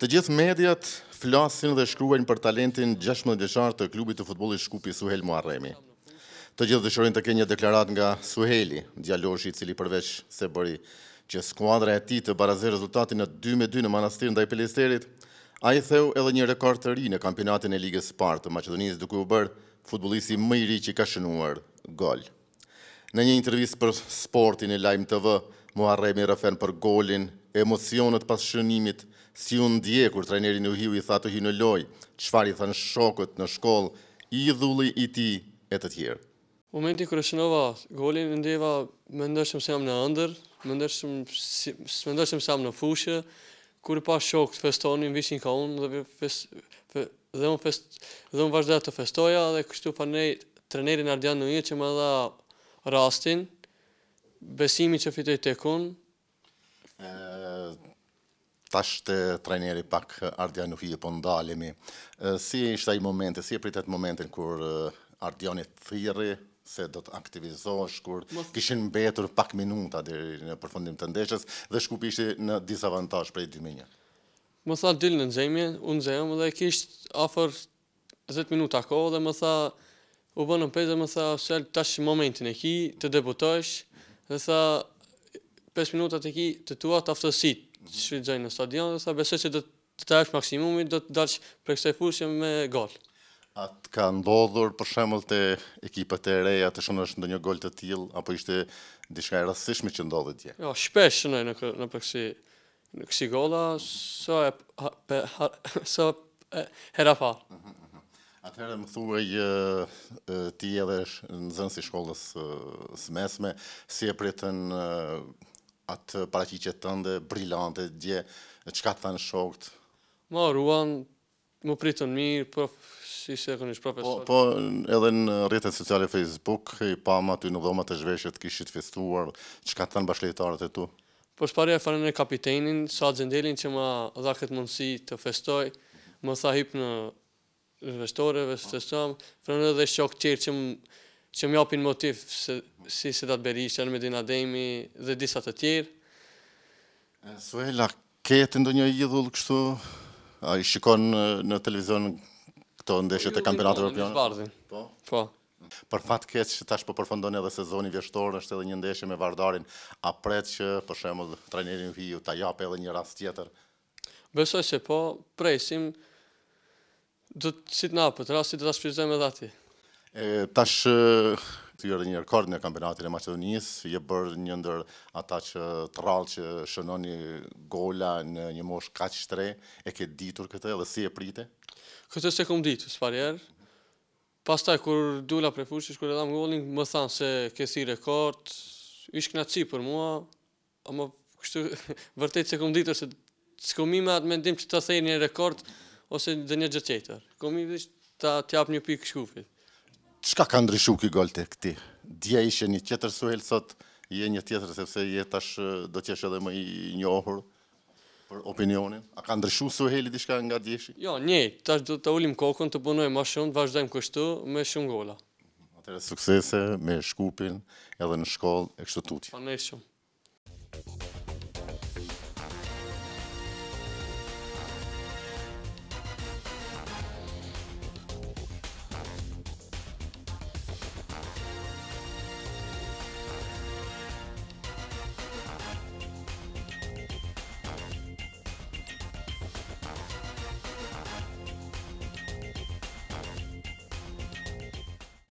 Të gjithë mediat flasin dhe shkruajnë për talentin 16 vjeçar të klubit të futbollit Shkupi Suhel Muharremi. Të gjithë dëshirojnë të kenë një deklaratë nga Suheli, djaloshi i cili përveç se bëri që skuadra e tij të barazojë rezultatin në 2-2 në Manastir ndaj Pelisterit, ai theu edhe një rekord të ri në kampionatin e Ligës së Parë të Maqedonisë duke u bërë futbollisti më i ri që ka shënuar gol. Në një intervistë për Sportin e Lajm TV, Muharremi referon për golin emocionet pas shënimit, si unë dje kur trenerin u hiu i tha të hi në loj, qëfar i tha në shokët në shkoll, i dhulli i ti e të tjerë. Momenti kërë shënova golin, ndjeva më ndërshëm se jam në ndër, më ndërshëm se jam në fushë, kur pa pas shokët festonin, vishin ka unë dhe fest, dhe më vazhda të festoja dhe kështu pa ne trenerin ardian në një që më dha rastin besimi që fitoj të kun tash të trajneri pak Ardja nuk i e Si e ai momenti, si e pritet momentin në kur eh, Ardjani të thiri, se do të aktivizosh, kur kishin betur pak minuta dhe në përfundim të ndeshës, dhe shkupi ishte në disavantazh për e 1 Më tha dillë në nxemje, unë nxemë dhe kisht afer 10 minuta kohë dhe më tha u bënë në pezë dhe më tha tash momentin e ki të debutojsh dhe tha 5 minuta të ki të tua të aftësit të shvizajnë në stadion, dhe sa besoj që do të të është maksimumi, do të darqë për kësaj fushë me gol. A të ka ndodhur për shemëll të ekipët e reja të shumë është ndë një gollë të tjilë, apo ishte dishka e rësishme që ndodhë tje? Jo, shpesh në nëjë në për kësi në kësi gola, së e hera pa. Mhm, mhm, mhm. Atëherë më thuaj ti edhe në zënë si shkollës së mesme, si e pritën atë paraqitje ndë, brillante, dje çka thën shokët? Ma ruan, më pritën mirë, po si se kënë ishë profesor. Po, po edhe në rritet sociale Facebook, i pama ty në dhoma të zhveshët, kishit festuar, që të në bashkëlejtarët e tu? Po shparja e farën e kapitenin, sa të zendelin që ma dha këtë mundësi të festoj, më tha hip në vestoreve, së të stëmë, frënë edhe shok tjerë që më që më japin motiv se si se Berisha, beri ishtë dhe disat të tjerë. Suela, këtë ndo një i kështu? A i shikon në televizion këto ndeshët e jo, jo, kampenatë jo, e në shbardin, Po? Po. Për fatë ketë që tash po përfondoni edhe sezoni vjeshtorë, është edhe një ndeshë me vardarin, a pretë që për shemë dhe trenerin viju të japë edhe një rast tjetër? Besoj se po, presim, dhëtë si të napë, të rast të rast edhe ati. E, tash të gjërë një rekord në kampionatin e Macedonisë, je bërë një ndër ata që të rralë që shënoni gola në një mosh ka që shtre, e ke ditur këtë dhe si e prite? Këtë se kom ditë, së parjerë. Pas taj, kur dula pre fushës, kur e dam golin, më thanë se ke si rekord, ishkë në cipë për mua, a më kështu vërtet se kom ditur se së kom ime atë mendim që të thejë një rekord ose dhe një gjëtjetër. Kom ime të apë një pikë shkufit qka ka ndryshu këj gol të këti? Dje ishe një tjetër suhel sot, je një tjetër sepse je tash do qesh edhe më i njohur për opinionin. A ka ndryshu suheli dishka nga djeshi? Jo, një, tash do të ulim kokën, të punojmë ma shumë, të vazhdojmë kështu me shumë gola. Atere suksese me shkupin edhe në shkollë e kështu tutje. Pa në shumë.